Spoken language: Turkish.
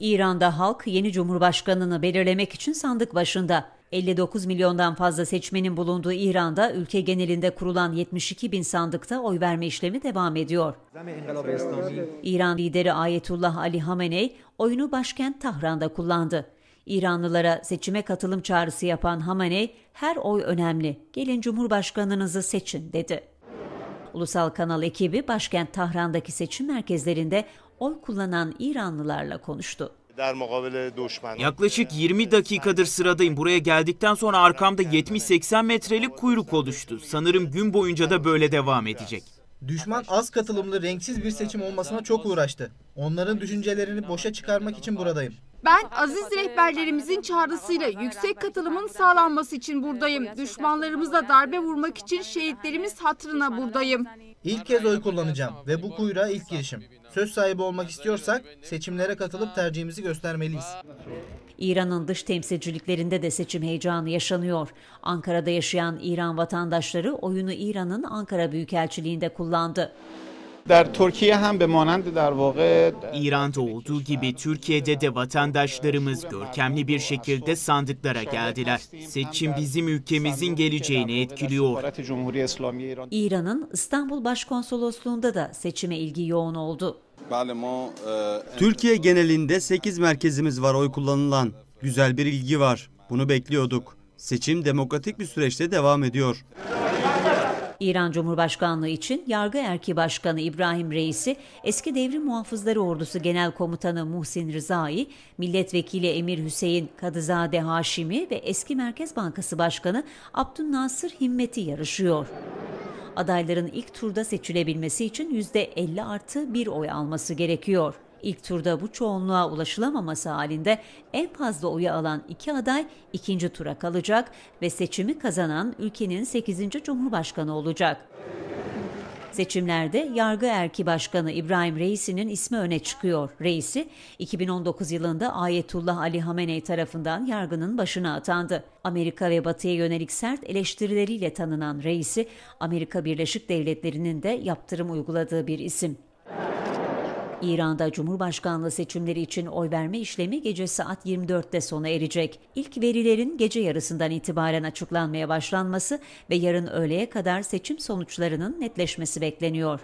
İran'da halk yeni cumhurbaşkanını belirlemek için sandık başında. 59 milyondan fazla seçmenin bulunduğu İran'da ülke genelinde kurulan 72 bin sandıkta oy verme işlemi devam ediyor. İran lideri Ayetullah Ali Hamenei oyunu başkent Tahran'da kullandı. İranlılara seçime katılım çağrısı yapan Hamenei her oy önemli, gelin cumhurbaşkanınızı seçin dedi. Ulusal Kanal ekibi başkent Tahran'daki seçim merkezlerinde oy kullanan İranlılarla konuştu. Yaklaşık 20 dakikadır sıradayım. Buraya geldikten sonra arkamda 70-80 metrelik kuyruk oluştu. Sanırım gün boyunca da böyle devam edecek. Düşman az katılımlı renksiz bir seçim olmasına çok uğraştı. Onların düşüncelerini boşa çıkarmak için buradayım. Ben aziz rehberlerimizin çağrısıyla yüksek katılımın sağlanması için buradayım. Düşmanlarımıza darbe vurmak için şehitlerimiz hatırına buradayım. İlk kez oy kullanacağım ve bu kuyruğa ilk girişim. Söz sahibi olmak istiyorsak seçimlere katılıp tercihimizi göstermeliyiz. İran'ın dış temsilciliklerinde de seçim heyecanı yaşanıyor. Ankara'da yaşayan İran vatandaşları oyunu İran'ın Ankara Büyükelçiliğinde kullandı. در Türkiye هم به مانند در واقع İran'da olduğu gibi Türkiye'de de vatandaşlarımız görkemli bir şekilde sandıklara geldiler. Seçim bizim ülkemizin geleceğini etkiliyor. İran'ın İstanbul Başkonsolosluğunda da seçime ilgi yoğun oldu. Türkiye genelinde 8 merkezimiz var oy kullanılan. Güzel bir ilgi var. Bunu bekliyorduk. Seçim demokratik bir süreçte devam ediyor. İran Cumhurbaşkanlığı için Yargı Erki Başkanı İbrahim Reisi, eski devrim muhafızları ordusu Genel Komutanı Muhsin Rızai, Milletvekili Emir Hüseyin Kadızade Haşimi ve eski Merkez Bankası Başkanı Abdülnasır Himmet'i yarışıyor adayların ilk turda seçilebilmesi için %50 artı bir oy alması gerekiyor. İlk turda bu çoğunluğa ulaşılamaması halinde en fazla oyu alan iki aday ikinci tura kalacak ve seçimi kazanan ülkenin 8. Cumhurbaşkanı olacak. Seçimlerde Yargı Erki Başkanı İbrahim Reis'in ismi öne çıkıyor. Reisi 2019 yılında Ayetullah Ali Hamenei tarafından yargının başına atandı. Amerika ve Batı'ya yönelik sert eleştirileriyle tanınan Reisi, Amerika Birleşik Devletleri'nin de yaptırım uyguladığı bir isim. İran'da Cumhurbaşkanlığı seçimleri için oy verme işlemi gece saat 24'te sona erecek. İlk verilerin gece yarısından itibaren açıklanmaya başlanması ve yarın öğleye kadar seçim sonuçlarının netleşmesi bekleniyor.